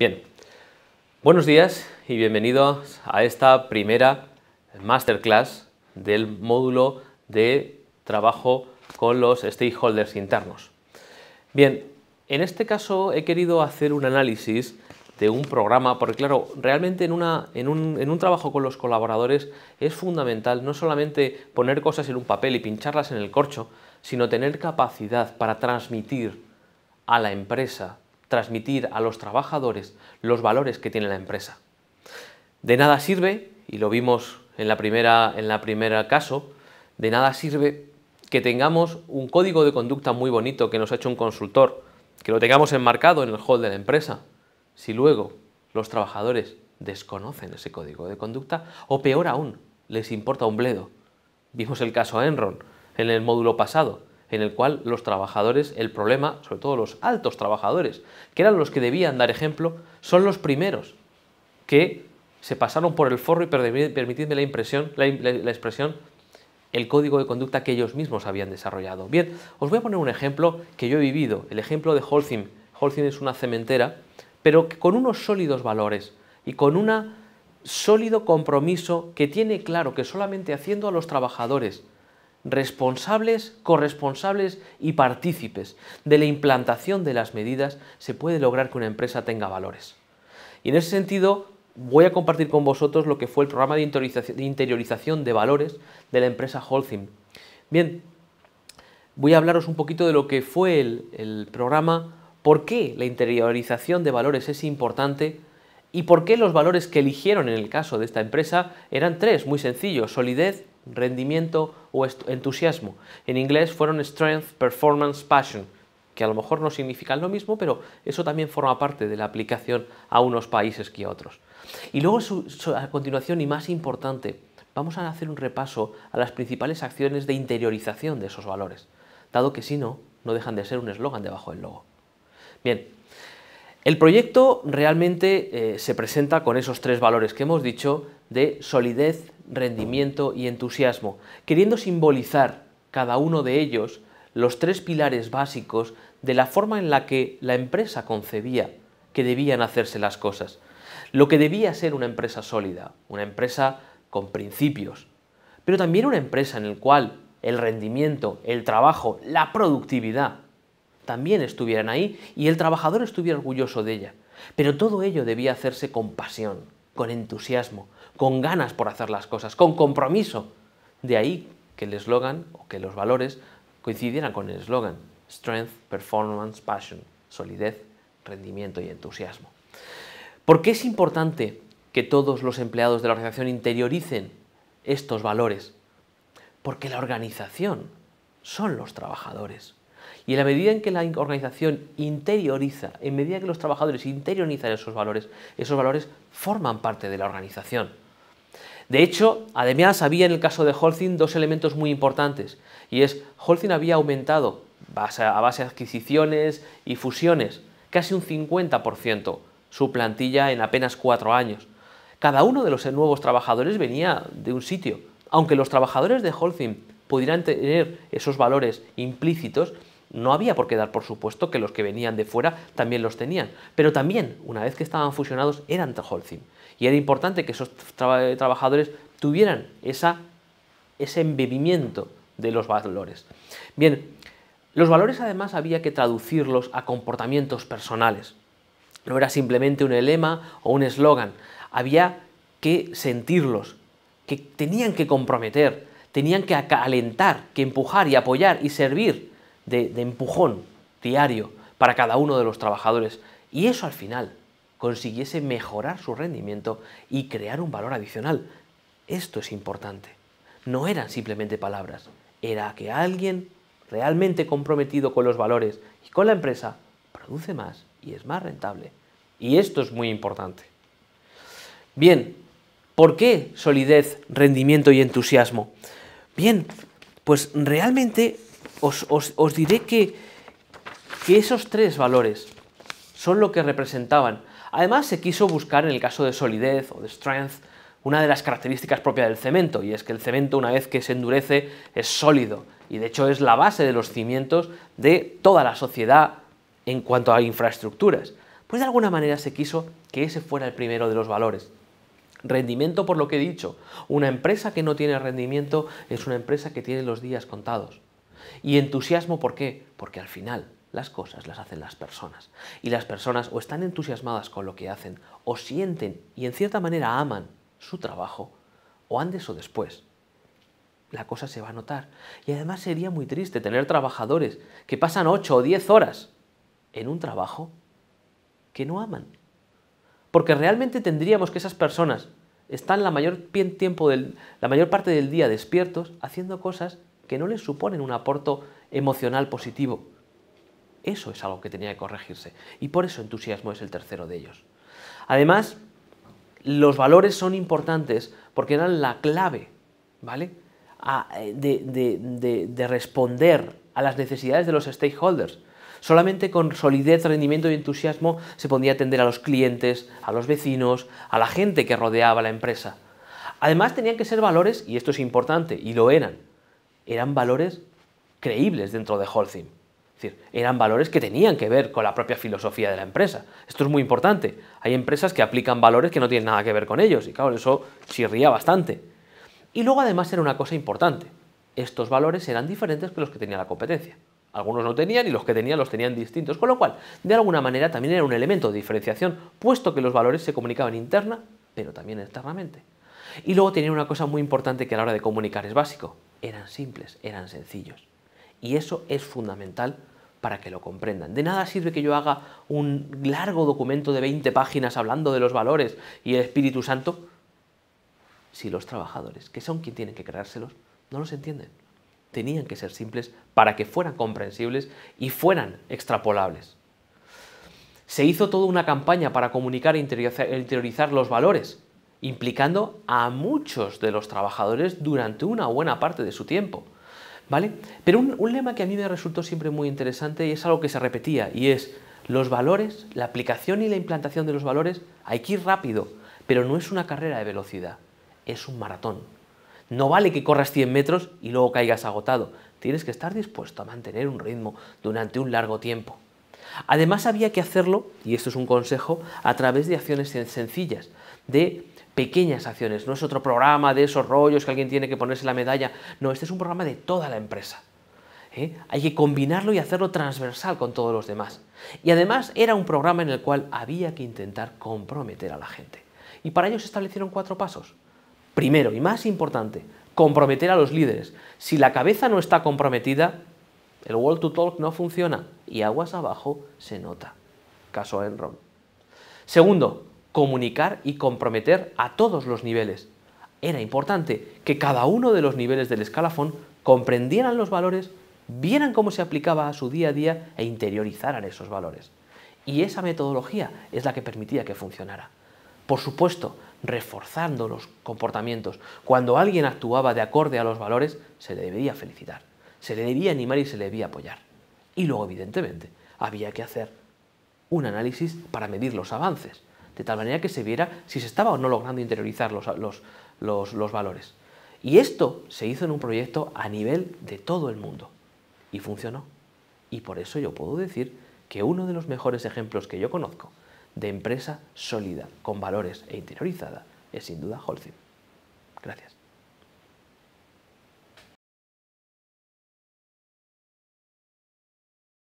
Bien, buenos días y bienvenidos a esta primera masterclass del módulo de trabajo con los stakeholders internos. Bien, en este caso he querido hacer un análisis de un programa, porque claro, realmente en, en, un, trabajo con los colaboradores es fundamental no solamente poner cosas en un papel y pincharlas en el corcho, sino tener capacidad para transmitir a la empresa transmitir a los trabajadores los valores que tiene la empresa. De nada sirve, y lo vimos en la primera, en la primera caso, de nada sirve que tengamos un código de conducta muy bonito que nos ha hecho un consultor, que lo tengamos enmarcado en el hall de la empresa, si luego los trabajadores desconocen ese código de conducta o peor aún, les importa un bledo. Vimos el caso Enron en el módulo pasado en el cual los trabajadores, el problema, sobre todo los altos trabajadores, que eran los que debían dar ejemplo, son los primeros que se pasaron por el forro y permitidme la impresión, la, expresión, el código de conducta que ellos mismos habían desarrollado. Bien, os voy a poner un ejemplo que yo he vivido, el ejemplo de Holcim. Holcim es una cementera, pero con unos sólidos valores y con un sólido compromiso que tiene claro que solamente haciendo a los trabajadores responsables, corresponsables y partícipes de la implantación de las medidas, se puede lograr que una empresa tenga valores. Y en ese sentido, voy a compartir con vosotros lo que fue el programa de interiorización de valores de la empresa Holcim. Bien, voy a hablaros un poquito de lo que fue el, programa, por qué la interiorización de valores es importante y por qué los valores que eligieron en el caso de esta empresa eran tres, muy sencillos, solidez, rendimiento o entusiasmo. En inglés fueron strength, performance, passion, que a lo mejor no significan lo mismo, pero eso también forma parte de la aplicación a unos países que a otros. Y luego a continuación y más importante, vamos a hacer un repaso a las principales acciones de interiorización de esos valores, dado que si no, no dejan de ser un eslogan debajo del logo. Bien, el proyecto realmente eh, se presenta con esos tres valores que hemos dicho de solidez, rendimiento y entusiasmo, queriendo simbolizar cada uno de ellos los tres pilares básicos de la forma en la que la empresa concebía que debían hacerse las cosas. Lo que debía ser una empresa sólida, una empresa con principios, pero también una empresa en la cual el rendimiento, el trabajo, la productividad también estuvieran ahí y el trabajador estuviera orgulloso de ella. Pero todo ello debía hacerse con pasión, con entusiasmo, con ganas por hacer las cosas, con compromiso. De ahí que el eslogan o que los valores coincidieran con el eslogan Strength, Performance, Passion, solidez, rendimiento y entusiasmo. ¿Por qué es importante que todos los empleados de la organización interioricen estos valores? Porque la organización son los trabajadores. Y en la medida en que la organización interioriza, en medida que los trabajadores interiorizan esos valores, esos valores forman parte de la organización. De hecho, además había en el caso de Holcim dos elementos muy importantes, y es Holcim había aumentado a base de adquisiciones y fusiones casi un 50% su plantilla en apenas cuatro años. Cada uno de los nuevos trabajadores venía de un sitio. Aunque los trabajadores de Holcim pudieran tener esos valores implícitos, no había por qué dar por supuesto que los que venían de fuera también los tenían, pero también, una vez que estaban fusionados, eran Holcim. Y era importante que esos trabajadores tuvieran ese embebimiento de los valores. Bien, los valores además había que traducirlos a comportamientos personales. No era simplemente un lema o un eslogan, había que sentirlos, que tenían que comprometer, tenían que acalentar, que empujar y apoyar y servir de, empujón diario para cada uno de los trabajadores y eso al final consiguiese mejorar su rendimiento y crear un valor adicional. Esto es importante. No eran simplemente palabras, era que alguien realmente comprometido con los valores y con la empresa produce más y es más rentable. Y esto es muy importante. Bien, ¿por qué solidez, rendimiento y entusiasmo? Bien, pues realmente os, diré que esos tres valores son lo que representaban. Además, se quiso buscar en el caso de solidez o de strength una de las características propias del cemento, y es que el cemento una vez que se endurece es sólido, y de hecho es la base de los cimientos de toda la sociedad en cuanto a infraestructuras. Pues de alguna manera se quiso que ese fuera el primero de los valores. Rendimiento por lo que he dicho. Una empresa que no tiene rendimiento es una empresa que tiene los días contados. Y entusiasmo, ¿por qué? Porque al final las cosas las hacen las personas. Y las personas o están entusiasmadas con lo que hacen, o sienten y en cierta manera aman su trabajo, o antes o después. La cosa se va a notar. Y además sería muy triste tener trabajadores que pasan 8 o 10 horas en un trabajo que no aman. Porque realmente tendríamos que esas personas están la mayor tiempo la mayor parte del día despiertos haciendo cosas que no les suponen un aporto emocional positivo. Eso es algo que tenía que corregirse y por eso entusiasmo es el tercero de ellos. Además, los valores son importantes porque eran la clave, ¿vale? Eh, de, de responder a las necesidades de los stakeholders. Solamente con solidez, rendimiento y entusiasmo se podía atender a los clientes, a los vecinos, a la gente que rodeaba la empresa. Además tenían que ser valores, y esto es importante, y lo eran, eran valores creíbles dentro de Holcim. Es decir, eran valores que tenían que ver con la propia filosofía de la empresa. Esto es muy importante. Hay empresas que aplican valores que no tienen nada que ver con ellos y claro, eso chirría bastante. Y luego además era una cosa importante. Estos valores eran diferentes que los que tenía la competencia. Algunos no tenían y los que tenían los tenían distintos, con lo cual, de alguna manera también era un elemento de diferenciación, puesto que los valores se comunicaban interna, pero también externamente. Y luego tenía una cosa muy importante que a la hora de comunicar es básico, eran simples, eran sencillos. Y eso es fundamental para que lo comprendan. De nada sirve que yo haga un largo documento de 20 páginas hablando de los valores y el Espíritu Santo si los trabajadores, que son quienes tienen que creárselos, no los entienden. Tenían que ser simples para que fueran comprensibles y fueran extrapolables. Se hizo toda una campaña para comunicar e interiorizar los valores, implicando a muchos de los trabajadores durante una buena parte de su tiempo. ¿Vale? Pero un, lema que a mí me resultó siempre muy interesante y es algo que se repetía y es los valores, la aplicación y la implantación de los valores hay que ir rápido, pero no es una carrera de velocidad, es un maratón. No vale que corras 100 metros y luego caigas agotado, tienes que estar dispuesto a mantener un ritmo durante un largo tiempo. Además había que hacerlo, y esto es un consejo, a través de acciones sencillas, de pequeñas acciones, no es otro programa de esos rollos que alguien tiene que ponerse la medalla, no, este es un programa de toda la empresa. ¿eh? Hay que combinarlo y hacerlo transversal con todos los demás. Y además era un programa en el cual había que intentar comprometer a la gente. Y para ello se establecieron cuatro pasos. Primero y más importante, comprometer a los líderes. Si la cabeza no está comprometida, el wall to talk no funciona y aguas abajo se nota. Caso Enron. Segundo, comunicar y comprometer a todos los niveles. Era importante que cada uno de los niveles del escalafón comprendieran los valores, vieran cómo se aplicaba a su día a día e interiorizaran esos valores. Y esa metodología es la que permitía que funcionara. Por supuesto, reforzando los comportamientos. Cuando alguien actuaba de acorde a los valores, se le debía felicitar, se le debía animar y se le debía apoyar. Y luego, evidentemente, había que hacer un análisis para medir los avances de tal manera que se viera si se estaba o no logrando interiorizar los, valores. Y esto se hizo en un proyecto a nivel de todo el mundo y funcionó. Y por eso yo puedo decir que uno de los mejores ejemplos que yo conozco de empresa sólida, con valores e interiorizada, es sin duda Holcim. Gracias.